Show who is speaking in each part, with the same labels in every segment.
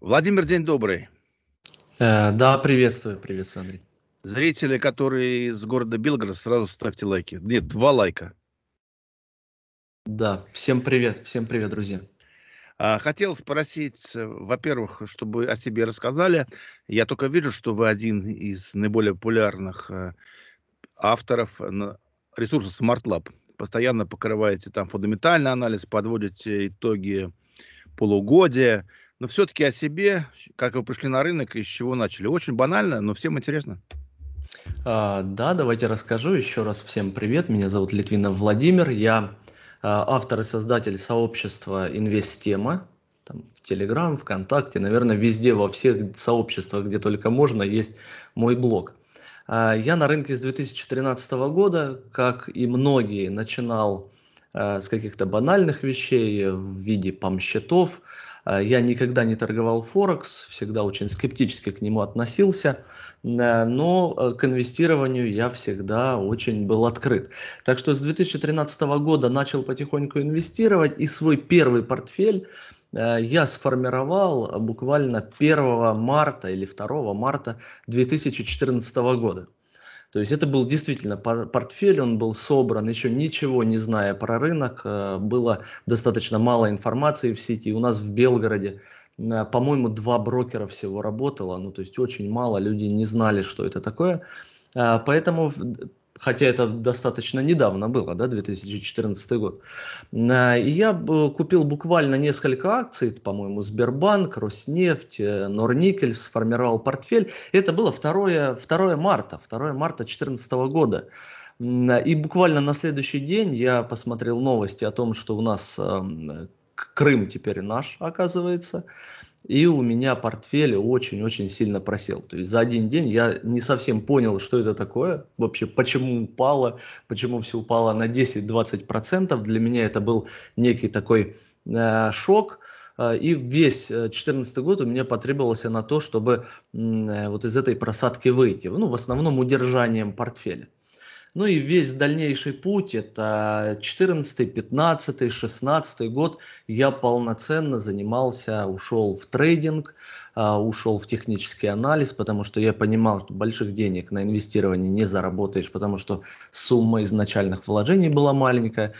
Speaker 1: Владимир, день добрый.
Speaker 2: Э, да, приветствую,
Speaker 1: приветствую, Андрей. Зрители, которые из города Белгород, сразу ставьте лайки. Нет, два лайка. Да, всем привет, всем привет, друзья. А, хотел спросить, э, во-первых, чтобы о себе рассказали. Я только вижу, что вы один из наиболее популярных э, авторов ресурса SmartLab. Постоянно покрываете там фундаментальный анализ, подводите итоги полугодия – но все-таки о себе,
Speaker 2: как вы пришли на рынок и с чего начали. Очень банально, но всем интересно. А, да, давайте расскажу еще раз. Всем привет, меня зовут Литвинов Владимир, я а, автор и создатель сообщества «Инвестема», там, в Телеграм, ВКонтакте, наверное, везде, во всех сообществах, где только можно, есть мой блог. А, я на рынке с 2013 года, как и многие, начинал а, с каких-то банальных вещей в виде пам-счетов, Э, я никогда не торговал Форекс, всегда очень скептически к нему относился, э, но э, к инвестированию я всегда очень был открыт. Так что с 2013 года начал потихоньку инвестировать, и свой первый портфель я сформировал буквально 1 марта или 2 марта 2014 года. То есть это был действительно портфель, он был собран, еще ничего не зная про рынок, э, было достаточно мало информации в сети. У нас в Белгороде, э, по-моему, два брокера всего работало, ну то есть очень мало, люди не знали, что это такое. Э, поэтому хотя это достаточно недавно было, да, 2014 год. Э, и я э, купил буквально несколько акций, по-моему, Сбербанк, Роснефть, э, Норникель, сформировал портфель. Это было 2, 2 марта, 2 марта 2014 года. И буквально на следующий день я посмотрел новости о том, что у нас эм, Крым теперь наш, оказывается. И у меня портфель очень-очень сильно просел. То есть за один день я не совсем понял, что это такое, вообще почему упало, почему все упало на 10-20%. Для меня это был некий такой э, шок. Э, и весь 2014 э, год у меня потребовался на то, чтобы э, вот из этой просадки выйти. Ну, в основном удержанием портфеля. Ну и весь дальнейший путь, это 14, 15, 16 год, я полноценно занимался, ушел в трейдинг, а, ушел в технический анализ, потому что я понимал, что больших денег на инвестирование не заработаешь, потому что сумма изначальных вложений была маленькая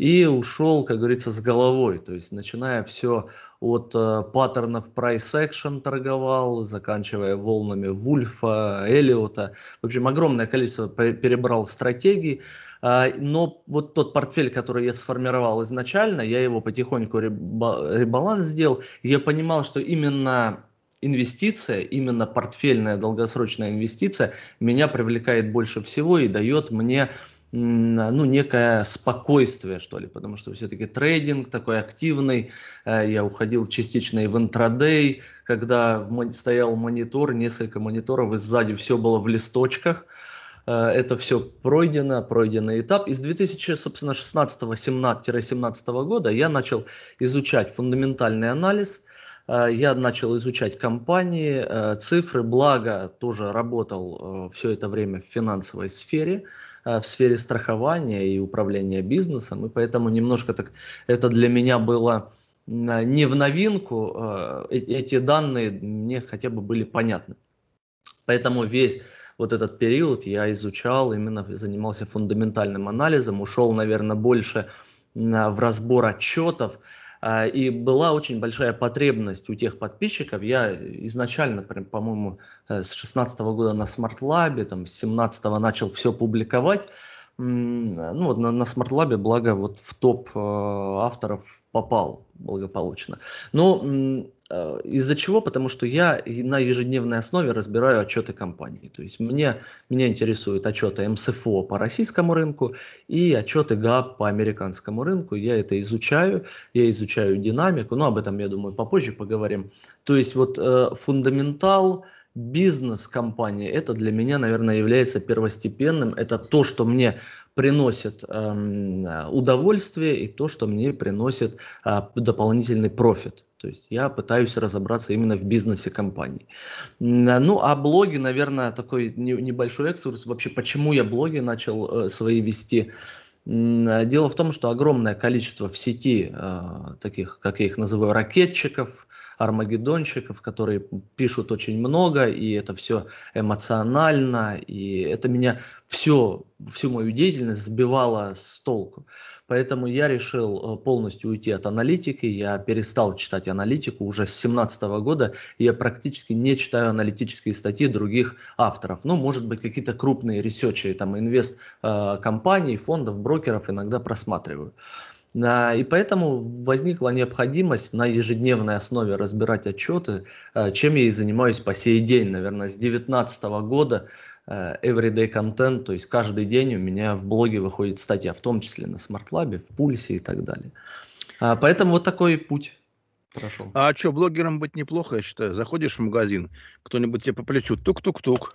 Speaker 2: и ушел, как говорится, с головой. То есть начиная все от э, паттернов price action торговал, заканчивая волнами Вульфа, Эллиота. В общем, огромное количество перебрал стратегий. Э, но вот тот портфель, который я сформировал изначально, я его потихоньку реба ребаланс сделал. Я понимал, что именно инвестиция, именно портфельная долгосрочная инвестиция, меня привлекает больше всего и дает мне а, ну, некое спокойствие, что ли, потому что все-таки трейдинг такой активный, э, я уходил частично и в интрадей, когда стоял монитор, несколько мониторов, и сзади все было в листочках, э, это все пройдено, пройденный этап. И с 2016-17 года я начал изучать фундаментальный анализ, э, я начал изучать компании, цифры, благо тоже работал все это время в финансовой сфере, Э, в сфере страхования и управления бизнесом, и поэтому немножко так это для меня было э, не в новинку, э, эти данные мне хотя бы были понятны. Поэтому весь вот этот период я изучал, именно занимался фундаментальным анализом, ушел, наверное, больше в разбор отчетов, и была очень большая потребность у тех подписчиков. Я изначально, по-моему, Э, с 16 года на Smart лабе там, с 17 начал все публиковать. Ну, вот на, на Smart лабе благо, вот в топ э, авторов попал благополучно. Но ну, э, из-за чего? Потому что я на ежедневной основе разбираю отчеты компании. То есть мне, меня интересуют отчеты МСФО по российскому рынку и отчеты ГАП по американскому рынку. Я это изучаю, я изучаю динамику, но об этом, я думаю, попозже поговорим. То есть вот э, фундаментал – бизнес компании, это для меня, наверное, является первостепенным. Это то, что мне приносит эм, удовольствие и то, что мне приносит э, дополнительный профит. То есть я пытаюсь разобраться именно в бизнесе компании. Э, ну, а блоги, наверное, такой небольшой экскурс. Вообще, почему я блоги начал э, свои вести? Э, дело в том, что огромное количество в сети э, таких, как я их называю, ракетчиков – армагеддонщиков, которые пишут очень много, и это все эмоционально, и это меня все, всю мою деятельность сбивало с толку. Поэтому я решил э, полностью уйти от аналитики, я перестал читать аналитику уже с 2017 года, и я практически не читаю аналитические статьи других авторов. Ну, может быть, какие-то крупные ресечи, там, инвест-компаний, э, фондов, брокеров иногда просматриваю. Э, и поэтому возникла необходимость на ежедневной основе разбирать отчеты, э, чем я и занимаюсь по сей день, наверное, с 2019 года э, everyday content, то есть каждый день у меня в блоге выходит статья, в том числе на SmartLab, в Пульсе и так далее. Поэтому вот такой путь прошел. А что, блогером быть неплохо, я считаю.
Speaker 1: Заходишь в магазин, кто-нибудь тебе по плечу тук-тук-тук.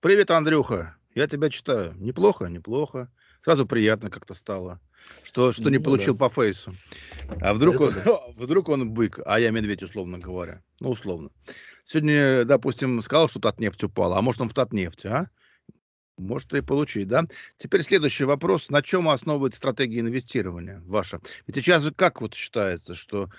Speaker 1: Привет, Андрюха, я тебя читаю. Неплохо, неплохо сразу приятно как-то стало, что, что не ну, получил да. по фейсу. А вдруг он, да. вдруг он бык, а я медведь, условно говоря. Ну, условно. Сегодня, допустим, сказал, что Татнефть упала, а может он в Татнефть, а? Может, и получить, да? Теперь следующий вопрос. На чем основывается стратегия инвестирования ваша? Ведь сейчас же как вот считается, что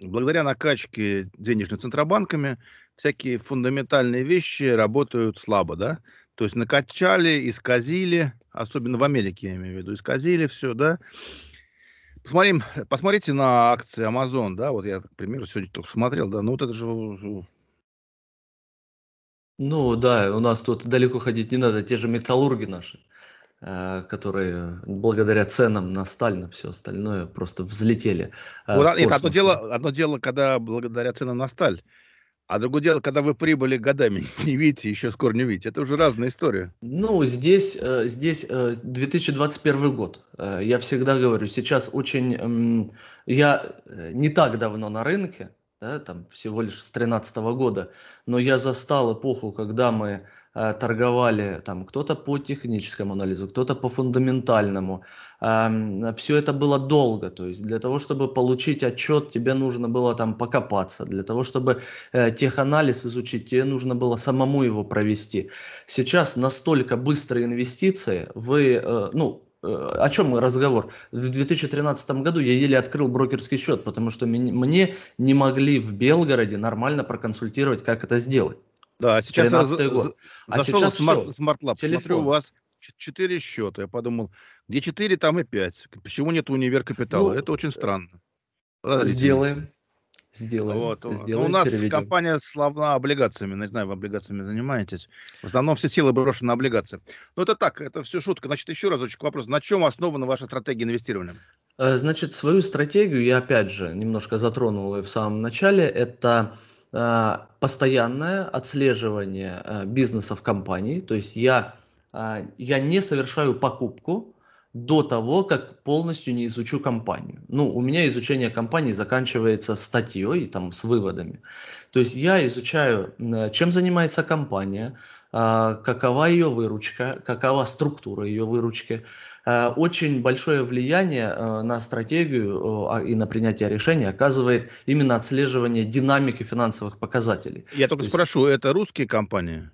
Speaker 1: благодаря накачке денежных центробанками всякие фундаментальные вещи работают слабо, да? То есть накачали, исказили, особенно в Америке, я имею в виду, исказили все, да. Посмотрим, посмотрите на акции Amazon, да, вот я, к примеру, сегодня только смотрел, да, ну вот это же
Speaker 2: ну да, у нас тут далеко ходить не надо. Те же металлурги наши, э, которые благодаря ценам на сталь, на все остальное просто взлетели. Э, вот, а, нет, одно дело, одно дело, когда благодаря ценам на сталь. А другое дело, когда вы прибыли годами не видите, еще скоро не видите. Это уже разная история. Ну, здесь, э, здесь 2021 э, год. Э, я всегда говорю, сейчас очень... Эм, я не так давно на рынке, да, там всего лишь с 2013 года, но я застал эпоху, когда мы Э, торговали, там кто-то по техническому анализу, кто-то по фундаментальному. Эм, Все это было долго, то есть для того, чтобы получить отчет, тебе нужно было там покопаться, для того, чтобы э, теханализ изучить, тебе нужно было самому его провести. Сейчас настолько быстрые инвестиции, вы, э, ну, о чем разговор? В 2013 году я еле открыл брокерский счет, потому что мне не могли в Белгороде нормально проконсультировать, как это сделать. Да, а сейчас я год. А зашел сейчас в смарт,
Speaker 1: смарт смотрю, у вас четыре счета. Я подумал, где четыре, там и пять. Почему нет универ капитала? Ну, Это очень э, странно. Подождите. Сделаем. Сделаем. Вот. Ну, сделаем, у нас переведем. компания славна облигациями. Ну, не знаю, вы облигациями занимаетесь. В основном все силы брошены на облигации. Ну это так, это все шутка. Значит, еще разочек вопрос. На чем основана ваша стратегия инвестирования?
Speaker 2: Э, значит, свою стратегию я, опять же, немножко затронул ее в самом начале. Это Э, постоянное отслеживание э, бизнесов компаний. То есть я, э, я не совершаю покупку до того, как полностью не изучу компанию. Ну, у меня изучение компании заканчивается статьей, там, с выводами. То есть я изучаю, чем занимается компания, а, какова ее выручка, какова структура ее выручки. А, очень большое влияние а, на стратегию и на принятие решений оказывает именно отслеживание динамики финансовых показателей. Я только То спрошу, есть... это русские компании?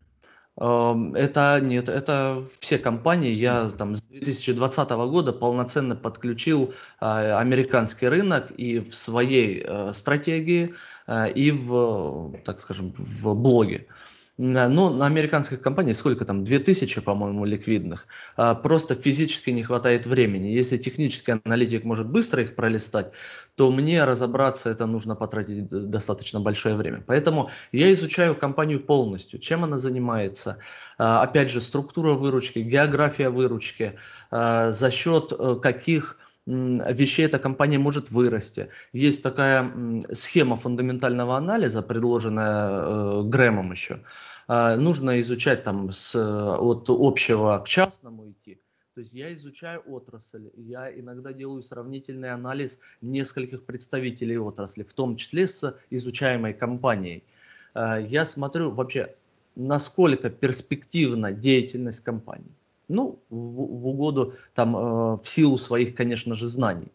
Speaker 2: Это нет, это все компании. Я там с 2020 года полноценно подключил э, американский рынок и в своей э, стратегии, э, и в, так скажем, в блоге. Э, ну, на американских компаниях сколько там? 2000, по-моему, ликвидных. А просто физически не хватает времени. Если технический аналитик может быстро их пролистать, то мне разобраться это нужно потратить достаточно большое время. Поэтому я изучаю компанию полностью. Чем она занимается? А, опять же, структура выручки, география выручки, а, за счет э, каких вещей эта компания может вырасти. Есть такая схема фундаментального анализа, предложенная э, Грэмом еще. А, нужно изучать там с, э, от общего к частному идти. То есть я изучаю отрасль, я иногда делаю сравнительный анализ нескольких представителей отрасли, в том числе с изучаемой компанией. А, я смотрю вообще, насколько перспективна деятельность компании. Ну, в, в угоду, там, э, в силу своих, конечно же, знаний.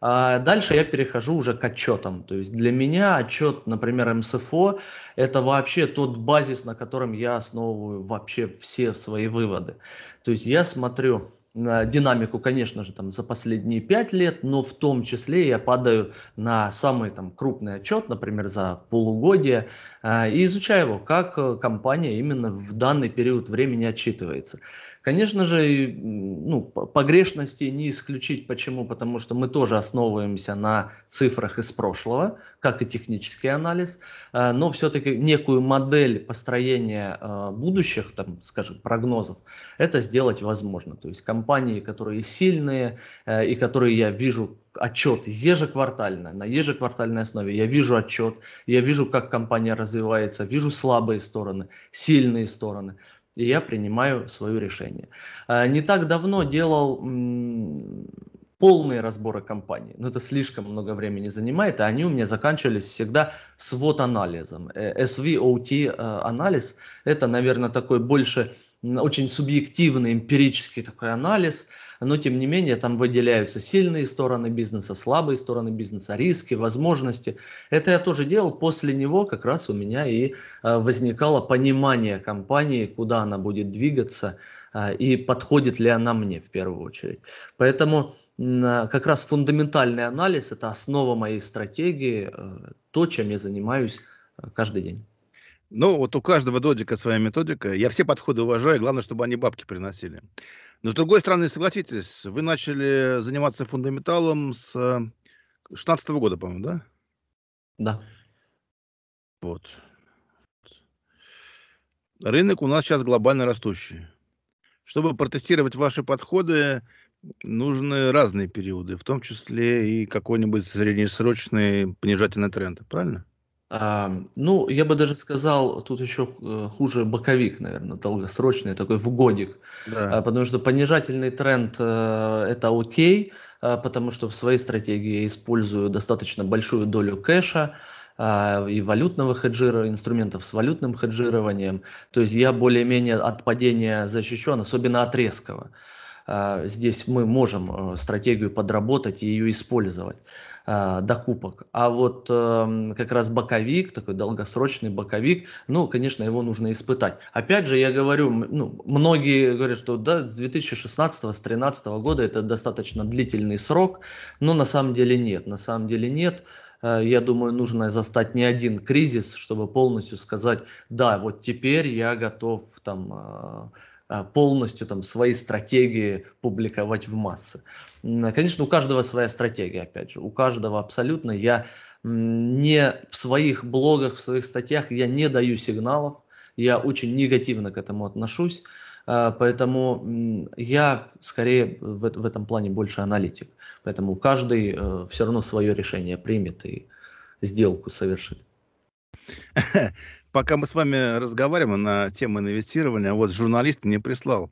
Speaker 2: А дальше я перехожу уже к отчетам. То есть для меня отчет, например, МСФО, это вообще тот базис, на котором я основываю вообще все свои выводы. То есть я смотрю на динамику, конечно же, там за последние пять лет, но в том числе я падаю на самый там крупный отчет, например, за полугодие, э, и изучаю его, как э, компания именно в данный период времени отчитывается. Конечно же, ну, погрешности не исключить. Почему? Потому что мы тоже основываемся на цифрах из прошлого, как и технический анализ, э, но все-таки некую модель построения э, будущих, там, скажем, прогнозов, это сделать возможно. То есть компании, которые сильные э, и которые я вижу отчет ежеквартально, на ежеквартальной основе. Я вижу отчет, я вижу, как компания развивается, вижу слабые стороны, сильные стороны и я принимаю свое решение. А, не так давно делал полные разборы компании. Но ну, это слишком много времени занимает, и они у меня заканчивались всегда свод анализом э, SVOT-анализ э, – это, наверное, такой больше очень субъективный эмпирический такой анализ – но тем не менее там выделяются сильные стороны бизнеса, слабые стороны бизнеса, риски, возможности. Это я тоже делал, после него как раз у меня и э, возникало понимание компании, куда она будет двигаться э, и подходит ли она мне в первую очередь. Поэтому э, как раз фундаментальный анализ – это основа моей стратегии, то, чем я занимаюсь каждый
Speaker 1: день. Ну, вот у каждого додика своя методика. Я все подходы уважаю, главное, чтобы они бабки приносили. Но с другой стороны, согласитесь, вы начали заниматься фундаменталом с 16 эм, -го года, по-моему, да? Да. Вот. Рынок у нас сейчас глобально растущий. Чтобы протестировать ваши подходы, нужны разные периоды, в том числе
Speaker 2: и какой-нибудь среднесрочный понижательный тренд, правильно? Ну, я бы даже сказал, тут еще э, хуже боковик, наверное, долгосрочный, такой в годик. Да. А, потому что понижательный тренд э, это окей, а, потому что в своей стратегии я использую достаточно большую долю кэша а, и валютного хеджирования, инструментов с валютным хеджированием. То есть я более-менее от падения защищен, особенно от резкого. А, здесь мы можем э, стратегию подработать и ее использовать а, до купок. А вот эм, как раз боковик, такой долгосрочный боковик, ну, конечно, его нужно испытать. Опять же, я говорю, ну, многие говорят, что да, с 2016 с года это достаточно длительный срок, но на самом деле нет, на самом деле нет. Э, я думаю, нужно застать не один кризис, чтобы полностью сказать, да, вот теперь я готов там а, а, полностью там свои стратегии публиковать в массы. Конечно, у каждого своя стратегия, опять же, у каждого абсолютно. Я не в своих блогах, в своих статьях я не даю сигналов, я очень негативно к этому отношусь, а, поэтому я скорее в, в этом плане больше аналитик. Поэтому каждый э, все равно свое решение примет и сделку совершит.
Speaker 1: пока мы с вами разговариваем на тему инвестирования, вот журналист мне прислал.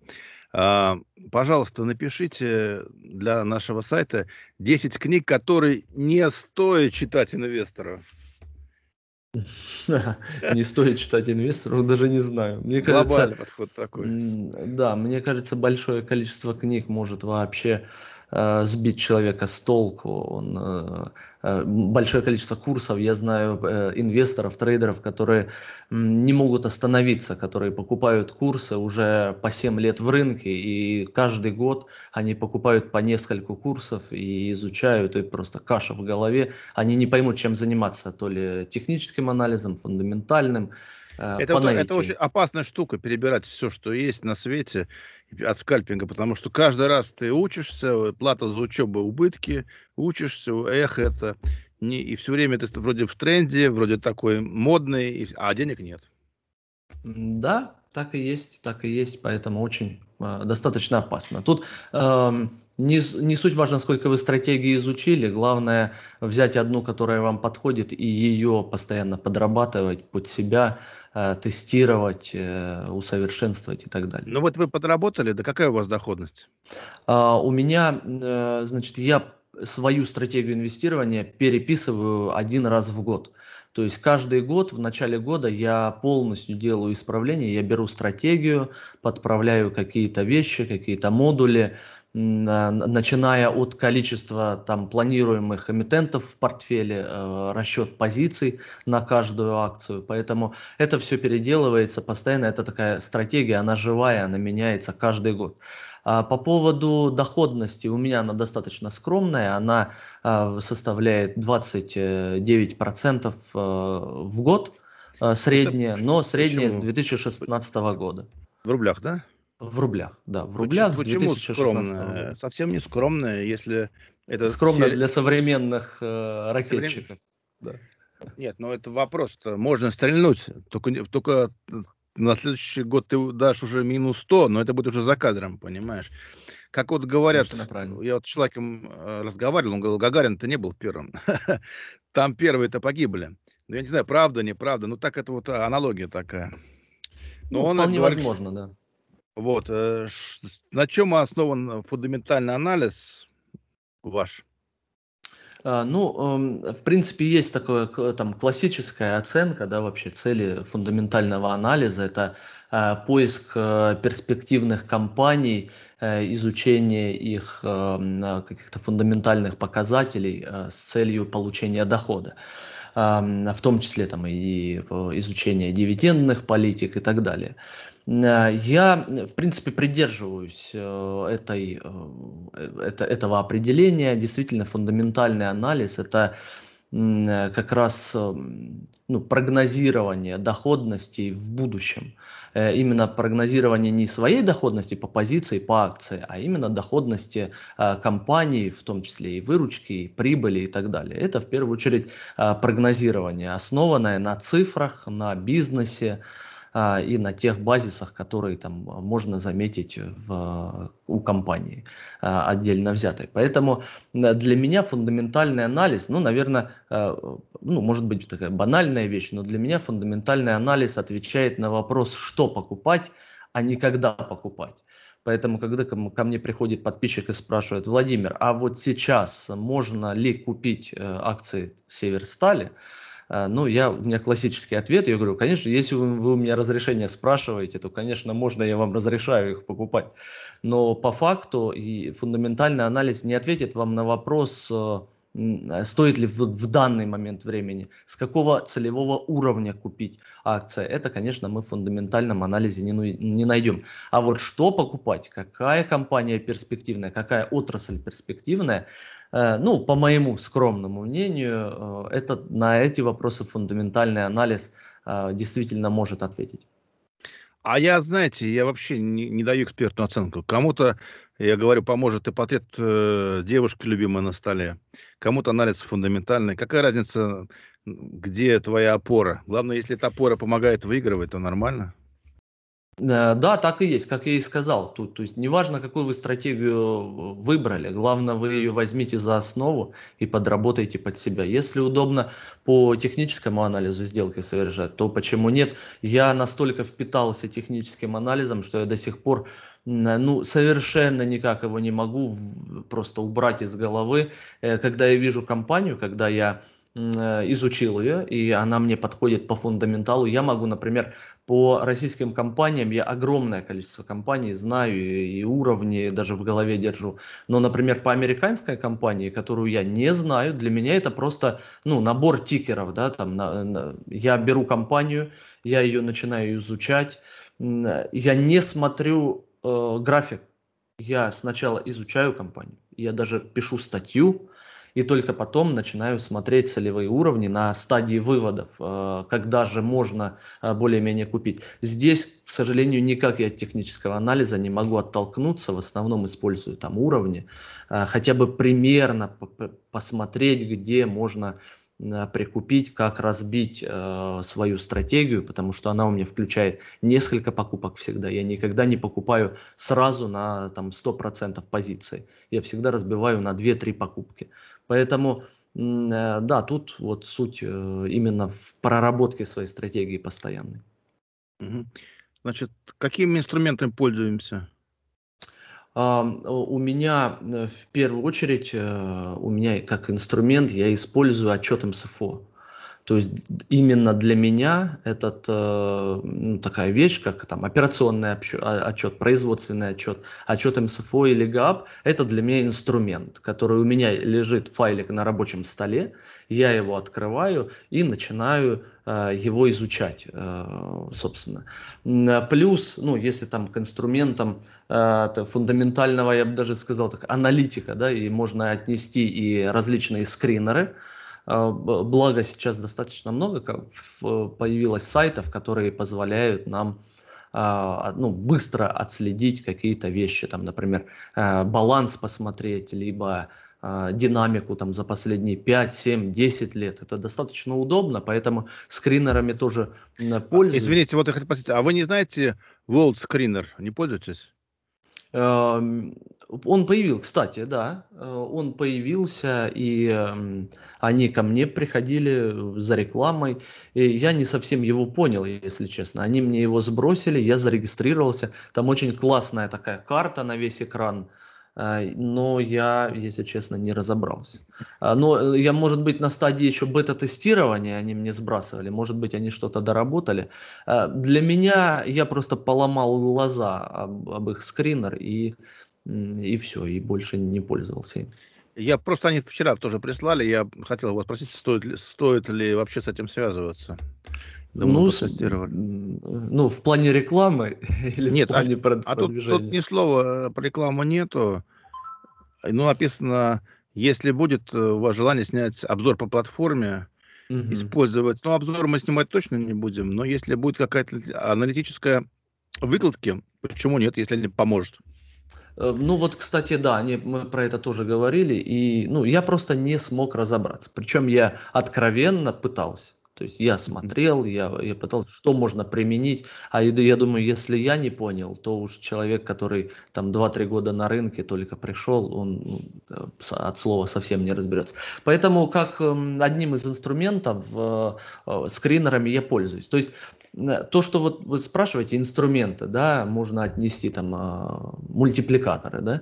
Speaker 1: А, пожалуйста, напишите для нашего сайта 10 книг, которые не стоит читать инвестору.
Speaker 2: Не стоит читать инвестору, даже не знаю. Мне кажется, подход такой. Да, мне кажется, большое количество книг может вообще Э, сбить человека с толку. Он, э, э, большое количество курсов, я знаю инвесторов, трейдеров, которые не могут остановиться, которые покупают курсы уже по 7 лет в рынке, и каждый год они покупают по несколько курсов и изучают, и просто каша в голове. Они не поймут, чем заниматься, то ли техническим анализом, фундаментальным, это, это очень
Speaker 1: опасная штука, перебирать все, что есть на свете, от скальпинга, потому что каждый раз ты учишься, э, плата за учебу убытки, учишься, эх, это не, и все время ты вроде в тренде, вроде такой модный, а денег нет.
Speaker 2: Да, так и есть, так и есть, поэтому очень э, достаточно опасно. Тут э, не, не суть важно, сколько вы стратегии изучили, главное взять одну, которая вам подходит, и ее постоянно подрабатывать под себя, э, тестировать, э, усовершенствовать и так далее. Ну вот вы подработали, да какая у вас доходность? Э, у меня, э, значит, я свою стратегию инвестирования переписываю один раз в год. То есть каждый год, в начале года я полностью делаю исправление, я беру стратегию, подправляю какие-то вещи, какие-то модули, начиная от количества там планируемых эмитентов в портфеле, э, расчет позиций на каждую акцию. Поэтому это все переделывается постоянно, это такая стратегия, она живая, она меняется каждый год. А, по поводу доходности у меня она достаточно скромная, она а, составляет 29% а, в год средняя, но средняя Почему? с 2016 года. В рублях, да? В рублях, да, в рублях Почему с 2016 года.
Speaker 1: Совсем не скромная, если это... Скромно все... для современных
Speaker 2: э, ракетчиков.
Speaker 1: Современ... Да. Нет, но ну это вопрос. -то. Можно стрельнуть, только, только на следующий год ты дашь уже минус 100, но это будет уже за кадром, понимаешь? Как вот говорят, я вот с человеком э, разговаривал, он говорил, Гагарин-то не был первым. Там первые-то погибли. Ну, я не знаю, правда, неправда, но ну, так это вот аналогия такая.
Speaker 2: Но ну, он вполне говорит, возможно,
Speaker 1: да. Вот. Э, на чем основан фундаментальный анализ
Speaker 2: ваш? А, ну, эм, в принципе, есть такое там классическая оценка, да, вообще цели фундаментального анализа. Это а, поиск э, перспективных компаний, э, изучение их э, каких-то фундаментальных показателей с целью получения дохода в том числе там и изучение дивидендных политик и так далее. Э, я, в принципе, придерживаюсь э, этой, э, это, этого определения. Действительно, фундаментальный анализ – это как раз эм, ну, прогнозирование доходностей в будущем. Именно прогнозирование не своей доходности по позиции, по акции, а именно доходности компании, в том числе и выручки, и прибыли и так далее. Это в первую очередь прогнозирование, основанное на цифрах, на бизнесе, а, и на тех базисах, которые там а, можно заметить в, у компании а, отдельно взятой. Поэтому э, для меня фундаментальный анализ, ну, наверное, э, ну, может быть такая банальная вещь, но для меня фундаментальный анализ отвечает на вопрос, что покупать, а не когда покупать. Поэтому, когда ко мне приходит подписчик и спрашивает, Владимир, а вот сейчас можно ли купить э, акции Северстали, а, ну, я, у меня классический ответ. Я говорю, конечно, если вы, вы у меня разрешение спрашиваете, то, конечно, можно, я вам разрешаю их покупать. Но по факту и фундаментальный анализ не ответит вам на вопрос, э, а, стоит ли в, в данный момент времени, с какого целевого уровня купить акция. Это, конечно, мы в фундаментальном анализе не, не найдем. А вот что покупать, какая компания перспективная, какая отрасль перспективная, э, ну, по моему скромному мнению, э, это, на эти вопросы фундаментальный анализ э, действительно может ответить.
Speaker 1: А я, знаете, я вообще не, не даю экспертную оценку. Кому-то я говорю, поможет и портрет э, девушки любимой на столе. Кому-то анализ фундаментальный. Какая разница, где твоя опора? Главное, если эта опора
Speaker 2: помогает выигрывать, то нормально. Э, да, так и есть, как я и сказал. Тут, то есть неважно, какую вы стратегию выбрали, главное, вы ее возьмите за основу и подработайте под себя. Если удобно по техническому анализу сделки совершать, то почему нет? Я настолько впитался техническим анализом, что я до сих пор ну, совершенно никак его не могу просто убрать из головы. Э, когда я вижу компанию, когда я э, изучил ее, и она мне подходит по фундаменталу. Я могу, например, по российским компаниям, я огромное количество компаний знаю и уровни даже в голове держу. Но, например, по американской компании, которую я не знаю, для меня это просто ну, набор тикеров. Да, там, на, на, я беру компанию, я ее начинаю изучать, я не смотрю э, график. Я сначала изучаю компанию, я даже пишу статью, и только потом начинаю смотреть целевые уровни на стадии выводов, э, когда же можно э, более-менее купить. Здесь, к сожалению, никак я от технического анализа не могу оттолкнуться, в основном использую там уровни, э, хотя бы примерно посмотреть, где можно прикупить, как разбить э, свою стратегию, потому что она у меня включает несколько покупок всегда. Я никогда не покупаю сразу на там, 100% позиции. Я всегда разбиваю на 2-3 покупки. Поэтому, э, да, тут вот суть э, именно в проработке своей стратегии постоянной. Значит, какими инструментами пользуемся? Э, у меня э, в первую очередь, э, у меня как инструмент я использую отчет МСФО. То есть именно для меня этот, э, ну, такая вещь, как там операционный отчет, а, производственный отчет, отчет МСФО или ГАП, это для меня инструмент, который у меня лежит файлик на рабочем столе, я его открываю и начинаю э, его изучать, э, собственно. А плюс, ну, если там к инструментам фундаментального, я бы даже сказал так, аналитика, да, и можно отнести и различные скринеры, а, благо сейчас достаточно много появилось сайтов, которые позволяют нам а, ну, быстро отследить какие-то вещи, там, например, э, баланс посмотреть, либо а, динамику там за последние 5, 7, 10 лет. Это достаточно удобно, поэтому скринерами тоже пользуюсь. Извините, вот я хотел спросить, а вы не знаете World Screener, не пользуетесь? Эм, он появился, кстати, да, э, он появился, и эм, они ко мне приходили э, за рекламой, и я не совсем его понял, если честно. Они мне его сбросили, я зарегистрировался, там очень классная такая карта на весь экран, э, но я, если честно, не разобрался. А, но я, может быть, на стадии еще бета-тестирования они мне сбрасывали, может быть, они что-то доработали. Для меня я просто поломал глаза об, об их скринер и и все, и больше не пользовался им. Я просто они вчера тоже прислали,
Speaker 1: я хотел вас спросить, стоит ли, стоит ли вообще с этим связываться?
Speaker 2: Думаю, ну, с, ну, в плане рекламы или нет, в а, плане а, прод, а тут, тут
Speaker 1: ни слова э, про рекламу нету. Ну, написано, если будет э, у вас желание снять обзор по платформе, угу. использовать. Ну, обзор мы снимать точно не будем, но если
Speaker 2: будет какая-то аналитическая выкладки, почему нет, если не поможет? Э, ну вот, кстати, да, они, мы про это тоже говорили, и ну, я просто не смог разобраться. Причем я откровенно пытался. То есть я смотрел, я, я пытался, что можно применить. А я думаю, если я не понял, то уж человек, который там 2-3 года на рынке только пришел, он ну, э, от слова совсем не разберется. Поэтому как эм, одним из инструментов э, скринерами я пользуюсь. То есть Э, то, что вот вы спрашиваете, инструменты, да, можно отнести там а, мультипликаторы, да,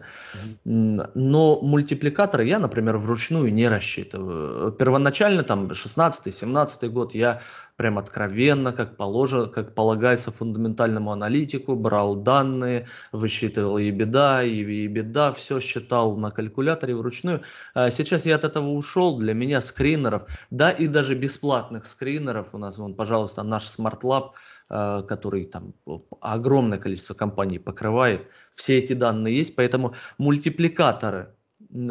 Speaker 2: но мультипликаторы я, например, вручную не рассчитываю. Первоначально там 16-17 год я прям откровенно, как, положено, как полагается фундаментальному аналитику, брал данные, высчитывал и беда, и беда, все считал на калькуляторе вручную. А сейчас я от этого ушел, для меня скринеров, да и даже бесплатных скринеров, у нас, вон, пожалуйста, наш Smart Lab, а, который там огромное количество компаний покрывает, все эти данные есть, поэтому мультипликаторы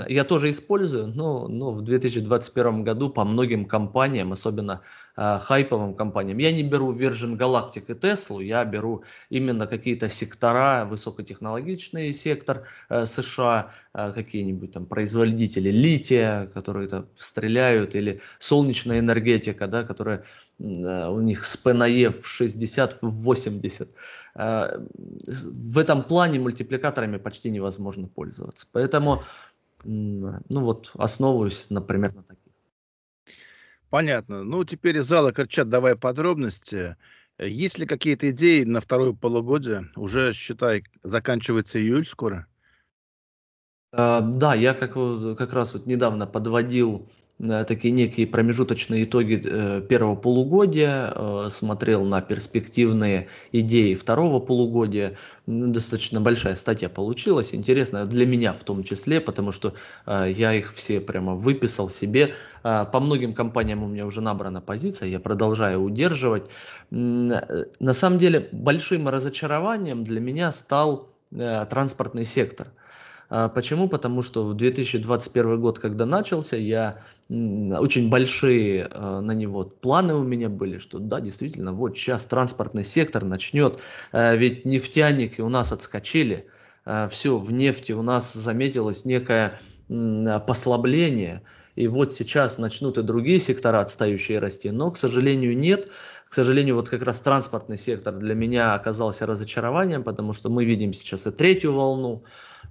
Speaker 2: я тоже использую, но, но в 2021 году по многим компаниям, особенно э, хайповым компаниям, я не беру Virgin Galactic и Tesla, я беру именно какие-то сектора, высокотехнологичный сектор э, США, э, какие-нибудь там производители лития, которые там стреляют, или солнечная энергетика, да, которая э, у них с ПНЕ e в 60, в 80. Э, в этом плане мультипликаторами почти невозможно пользоваться. Поэтому ну вот основываюсь, например, на таких.
Speaker 1: Понятно. Ну, теперь из зала кричат, давай подробности. Есть ли какие-то идеи на второе полугодие? Уже, считай, заканчивается июль скоро.
Speaker 2: А, да, я как, э, как раз вот недавно подводил Э, такие некие промежуточные итоги э, первого полугодия, э, смотрел на перспективные идеи второго полугодия. Достаточно большая статья получилась, интересная для меня в том числе, потому что я их все прямо выписал себе. По многим компаниям у меня уже набрана позиция, я продолжаю удерживать. На самом деле большим разочарованием для меня стал транспортный сектор – а почему? Потому что в 2021 год, когда начался, я очень большие а, на него планы у меня были, что да, действительно, вот сейчас транспортный сектор начнет, а, ведь нефтяники у нас отскочили, все, в нефти у нас заметилось некое послабление, и вот сейчас начнут и другие сектора отстающие расти, но, к сожалению, нет. К сожалению, вот как раз транспортный сектор для меня оказался разочарованием, потому что мы видим сейчас и третью волну,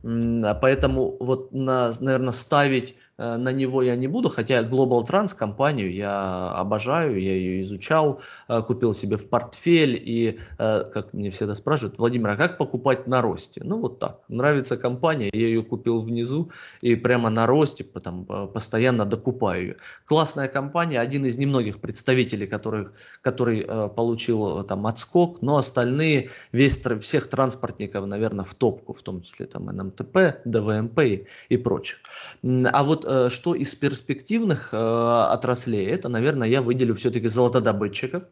Speaker 2: а поэтому вот, на, наверное, ставить Э, на него я не буду, хотя Global Trans компанию я обожаю, я ее изучал, э, купил себе в портфель и, э, как мне всегда спрашивают, Владимир, а как покупать на росте? Ну вот так, нравится компания, я ее купил внизу и прямо на росте потом постоянно докупаю ее. Классная компания, один из немногих представителей, которых, который получил там отскок, но остальные, весь, всех транспортников, наверное, в топку, в том числе там НМТП, эм ДВМП эм и, и прочих. А вот Э, что из перспективных э, отраслей, это, наверное, я выделю все-таки золотодобытчиков,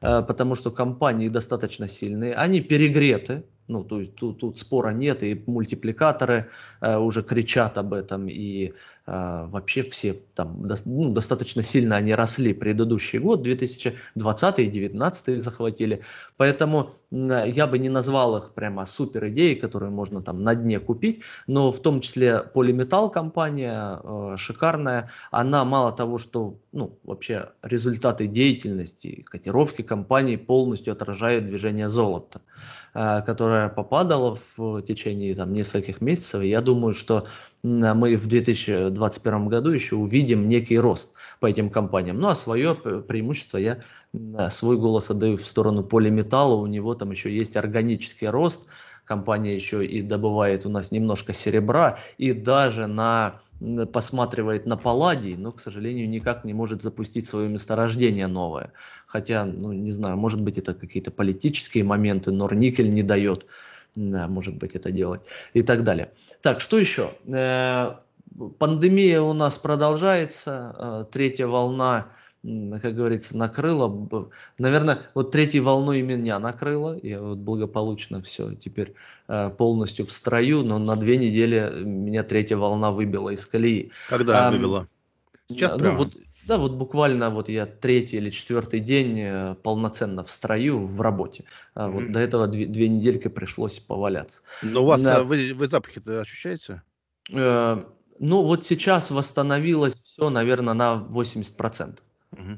Speaker 2: э, потому что компании достаточно сильные, они перегреты, ну, тут, тут, тут спора нет, и мультипликаторы э, уже кричат об этом, и э, вообще все там до, ну, достаточно сильно они росли предыдущий год, 2020 и 2019 захватили. Поэтому э, я бы не назвал их прямо супер идеей, которые можно там на дне купить, но в том числе Polymetal компания э, шикарная, она мало того, что ну, вообще результаты деятельности, котировки компании полностью отражают движение золота. А, которая попадала в течение там, нескольких месяцев. Я думаю, что мы в 2021 году еще увидим некий рост по этим компаниям. Ну а свое преимущество я свой голос отдаю в сторону полиметалла. У него там еще есть органический рост, компания еще и добывает у нас немножко серебра, и даже на посматривает на Палладий, но, к сожалению, никак не может запустить свое месторождение новое. Хотя, ну, не знаю, может быть, это какие-то политические моменты, Норникель не дает, да, может быть, это делать и так далее. Так, что еще? Э, пандемия у нас продолжается, э, третья волна – как говорится, накрыло. Наверное, вот третьей волной меня накрыло. Я вот благополучно все теперь э, полностью в строю, но на две недели э, меня третья волна выбила из колеи. Когда а, выбила? Сейчас ну, прямо. Вот, да, вот буквально вот я третий или четвертый день э, полноценно в строю в работе. А вот mm-hmm. до этого две, две недельки пришлось поваляться. Но у вас да.
Speaker 1: вы, вы запахи ощущаете?
Speaker 2: Э, ну вот сейчас восстановилось все, наверное, на 80%.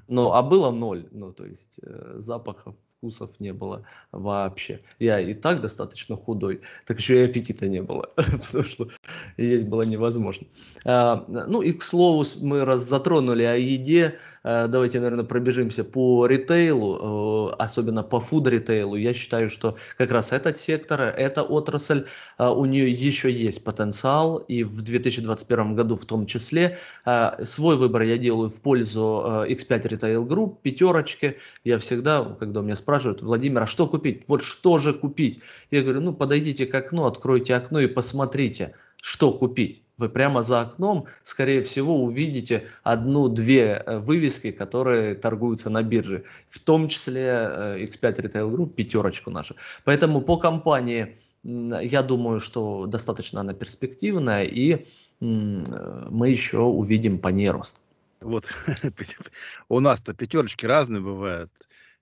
Speaker 2: Ну, а было ноль, ну, то есть э, запахов, вкусов не было вообще. Я и так достаточно худой, так еще и аппетита не было, потому что есть было невозможно. А, ну и, к слову, мы раз затронули о еде, Э, давайте, наверное, пробежимся по ритейлу, э, особенно по фуд-ритейлу. Я считаю, что как раз этот сектор, эта отрасль, э, у нее еще есть потенциал. И в 2021 году в том числе свой выбор я делаю в пользу X5 Retail Group, пятерочки. Я всегда, когда меня спрашивают, Владимир, а что купить? Вот что же купить? Я говорю, ну подойдите к окну, откройте окно и посмотрите, что купить вы прямо за окном, скорее всего, увидите одну-две э, вывески, которые торгуются на бирже, в том числе э, X5 Retail Group, пятерочку нашу. Поэтому по компании я думаю, что достаточно она перспективная, и э, мы еще увидим по ней рост.
Speaker 1: Вот у нас-то пятерочки разные бывают.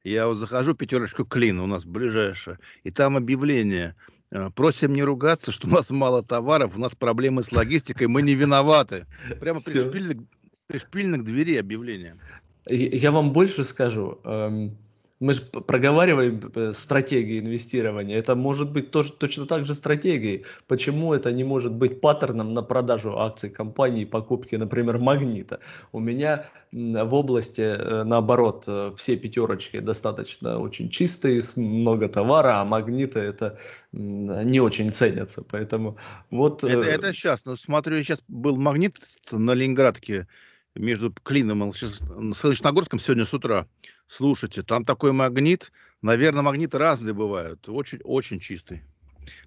Speaker 1: Я вот захожу пятерочку Клин, у нас ближайшая, и там объявление – Э, просим не ругаться, что у нас мало товаров, у нас проблемы с логистикой, мы не виноваты. Прямо пришпилено, пришпилено
Speaker 2: к двери объявление. Я вам больше скажу. Эм, мы же проговариваем стратегии инвестирования. Это может быть тоже, точно так же стратегией. Почему это не может быть паттерном на продажу акций компании, покупки, например, магнита? У меня в области, э, наоборот, э, все пятерочки достаточно очень чистые, много товара, а магниты это не очень ценятся. Поэтому вот... Э, это, это
Speaker 1: сейчас. Ну, смотрю, сейчас был магнит на Ленинградке между Клином и Солнечногорском сегодня с утра. Слушайте, там такой магнит. Наверное, магниты разные бывают. Очень-очень чистый.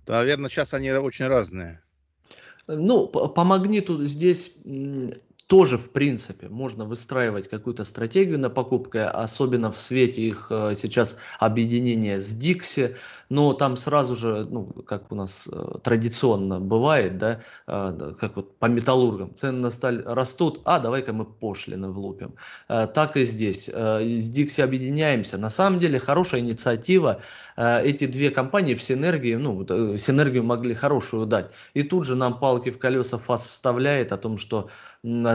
Speaker 1: Наверное, сейчас они очень разные.
Speaker 2: Ну, по, по магниту здесь тоже, в принципе, можно выстраивать какую-то стратегию на покупке, особенно в свете их э, сейчас объединения с Dixie, но там сразу же, ну, как у нас э, традиционно бывает, э, да, как вот по металлургам, цены на сталь растут, а давай-ка мы пошлины влупим. Так и здесь. С Dixie объединяемся. На самом деле хорошая инициатива. Эти две компании в синергии, ну, синергию могли хорошую дать. И тут же нам палки в колеса ФАС вставляет о том, что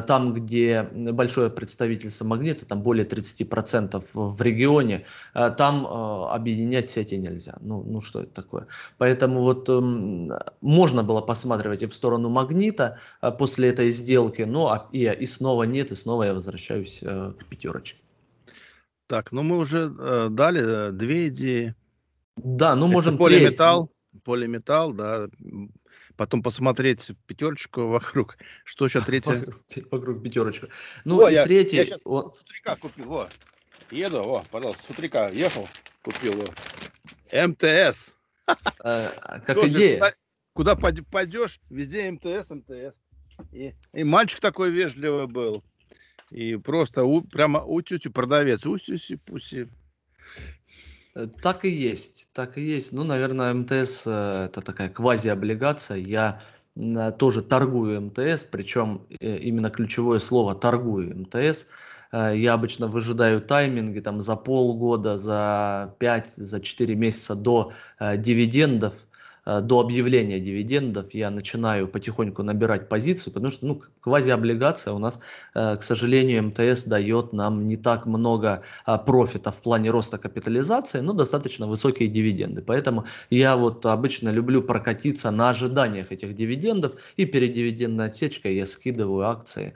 Speaker 2: там, где большое представительство магнита, там более 30% в регионе, э, там э, объединять сети нельзя. Ну, ну что это такое? Поэтому вот эм, можно было посматривать и в сторону магнита э, после этой сделки, но ну, а, и, и снова нет, и снова я возвращаюсь к пятерочке.
Speaker 1: Так, ну мы уже дали две идеи.
Speaker 2: Да, ну Это можем... Полиметалл,
Speaker 1: три... полиметалл, да, потом посмотреть пятерочку вокруг. Что еще третья Вокруг, вокруг пятерочка. Ну, о, и я, третий... Я сейчас он... сутрика купил, о. Еду, о, пожалуйста, сутрика ехал, купил, о. МТС. Э, а, как Тоже, идея. Куда, куда пойдешь, везде МТС, МТС. И, и мальчик такой вежливый был.
Speaker 2: И просто у, прямо утюти продавец. Уси-пуси. Э, так и есть, так и есть. Ну, наверное, МТС э, это такая квазиоблигация. Я э, тоже торгую МТС, причем именно ключевое слово торгую МТС. Я обычно выжидаю тайминги там за полгода, за 5, за 4 месяца до дивидендов – Э, до объявления дивидендов я начинаю потихоньку набирать позицию, потому что ну, квазиоблигация у нас, э, к сожалению, МТС дает нам не так много э, профита в плане роста капитализации, но достаточно высокие дивиденды. Поэтому я вот обычно люблю прокатиться на ожиданиях этих дивидендов, и перед дивидендной отсечкой я скидываю акции,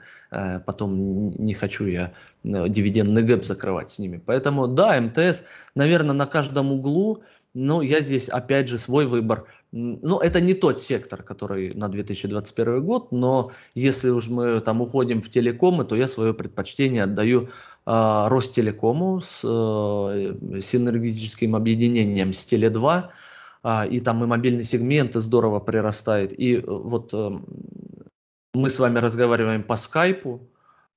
Speaker 2: потом не хочу я дивидендный гэп закрывать с ними. Поэтому да, МТС, наверное, на каждом углу, но я здесь опять же свой выбор ну, это не тот сектор, который на 2021 год, но если уж мы там уходим в телекомы, то я свое предпочтение отдаю э, Ростелекому с э, синергетическим объединением с Теле2, э, а, и там и мобильный сегмент и здорово прирастает. И э, вот э, мы с вами разговариваем по скайпу,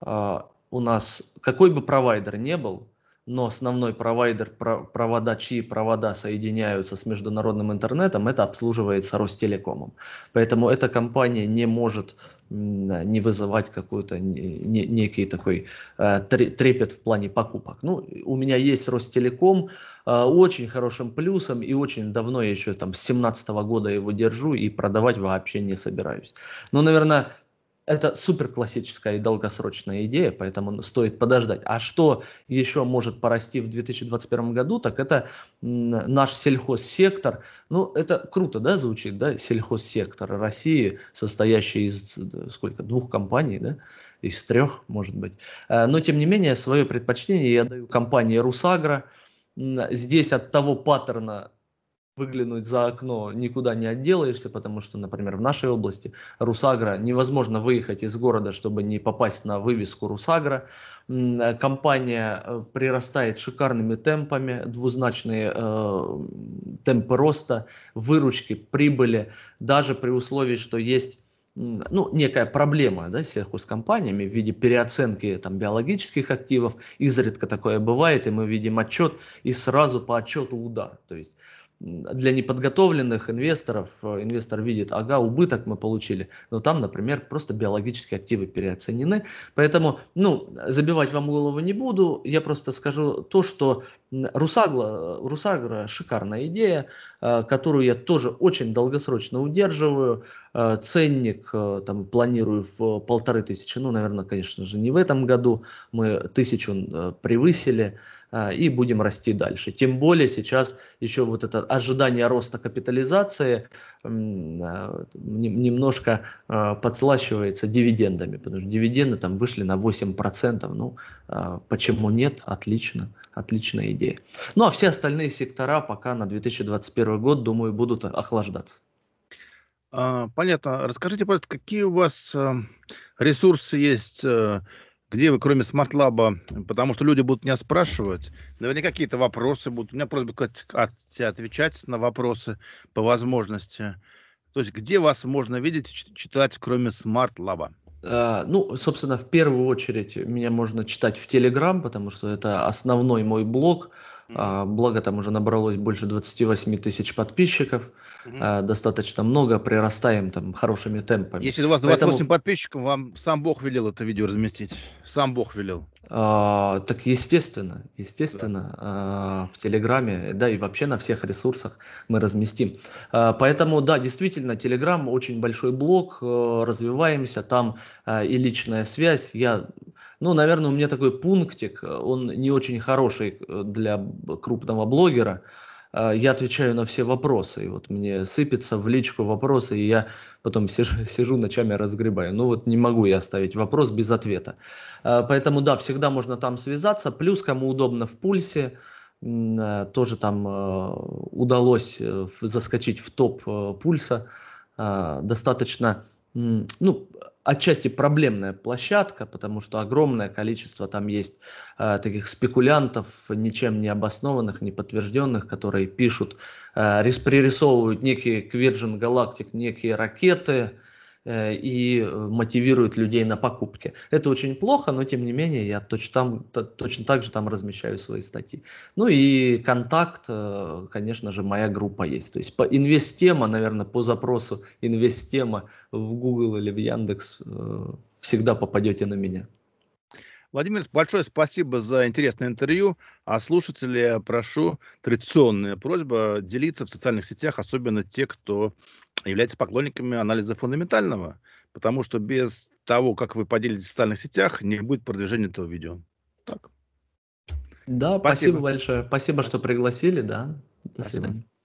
Speaker 2: э, у нас какой бы провайдер не был – но основной провайдер, про, провода, чьи провода соединяются с международным интернетом, это обслуживается Ростелекомом. Поэтому эта компания не может не вызывать какой-то не, некий такой э, трепет в плане покупок. Ну, у меня есть Ростелеком, э, очень хорошим плюсом, и очень давно, я еще там с 17 года его держу, и продавать вообще не собираюсь. Но, наверное, это супер классическая и долгосрочная идея, поэтому стоит подождать. А что еще может порасти в 2021 году, так это наш сельхозсектор. Ну, это круто, да, звучит, да, сельхозсектор России, состоящий из сколько, двух компаний, да, из трех, может быть. Э, но, тем не менее, свое предпочтение я даю компании «Русагра». Здесь от того паттерна, выглянуть за окно никуда не отделаешься, потому что, например, в нашей области Русагра невозможно выехать из города, чтобы не попасть на вывеску Русагра. Э, компания э, прирастает шикарными темпами, двузначные э, темпы роста, выручки, прибыли, даже при условии, что есть ну, некая проблема да, с компаниями в виде переоценки там, биологических активов. Изредка такое бывает, и мы видим отчет, и сразу по отчету удар. То есть для неподготовленных инвесторов э, инвестор видит, ага, убыток мы получили, но там, например, просто биологические активы переоценены. Поэтому, ну, забивать вам голову не буду, я просто скажу то, что Русагла, э, Русагра шикарная идея, э, которую я тоже очень долгосрочно удерживаю. Ценник там планирую в полторы тысячи, ну, наверное, конечно же, не в этом году, мы тысячу превысили, а, и будем расти дальше. Тем более сейчас еще вот это ожидание роста капитализации а, немножко а, подслащивается дивидендами, потому что дивиденды там вышли на 8%. Ну, почему нет? Отлично, отличная идея. Ну, а все остальные сектора пока на 2021 год, думаю, будут охлаждаться. Понятно.
Speaker 1: Расскажите, пожалуйста, какие у вас э, ресурсы есть э, где вы, кроме смарт-лаба, потому что люди будут меня спрашивать, наверняка какие-то вопросы будут. У меня просьба от, от, отвечать на вопросы по возможности. То есть где вас можно видеть, читать, кроме смарт-лаба?
Speaker 2: А, ну, собственно, в первую очередь меня можно читать в Телеграм, потому что это основной мой блог. Mm-hmm. Благо там уже набралось больше 28 тысяч подписчиков, mm-hmm. достаточно много, прирастаем там хорошими темпами. Если у вас 28 Поэтому...
Speaker 1: подписчиков, вам сам Бог велел это видео разместить, сам Бог велел.
Speaker 2: А, так естественно, естественно, да. а, в Телеграме, да и вообще на всех ресурсах мы разместим. А, поэтому, да, действительно, Телеграм очень большой блок, э, развиваемся, там а, и личная связь. Я ну, наверное, у меня такой пунктик, э, он не очень хороший э, для крупного блогера. А, я отвечаю на все вопросы, и вот мне сыпется в личку вопросы, и я потом сижу, сижу ночами разгребаю. Ну вот не могу я оставить вопрос без ответа. А, поэтому да, всегда можно там связаться, плюс кому удобно в пульсе, э, тоже там удалось заскочить в топ пульса а, достаточно ну, отчасти проблемная площадка, потому что огромное количество там есть э, таких спекулянтов, ничем не обоснованных, не подтвержденных, которые пишут, э, пририсовывают некие квирджин галактик, некие ракеты, Э, и э, мотивирует людей на покупки. Это очень плохо, но тем не менее я точно, там, точно так же там размещаю свои статьи. Ну и контакт, э, конечно же, моя группа есть. То есть по инвестема, наверное, по запросу инвестема в Google или в Яндекс всегда попадете на меня.
Speaker 1: Владимир, большое спасибо за интересное интервью. А слушатели, прошу, традиционная просьба, делиться в социальных сетях, особенно те, кто являются поклонниками анализа фундаментального, потому что без того, как вы поделитесь в социальных сетях, не будет продвижения этого видео. Так.
Speaker 2: Да, спасибо, спасибо большое. Спасибо, спасибо, что пригласили, да. До спасибо. свидания.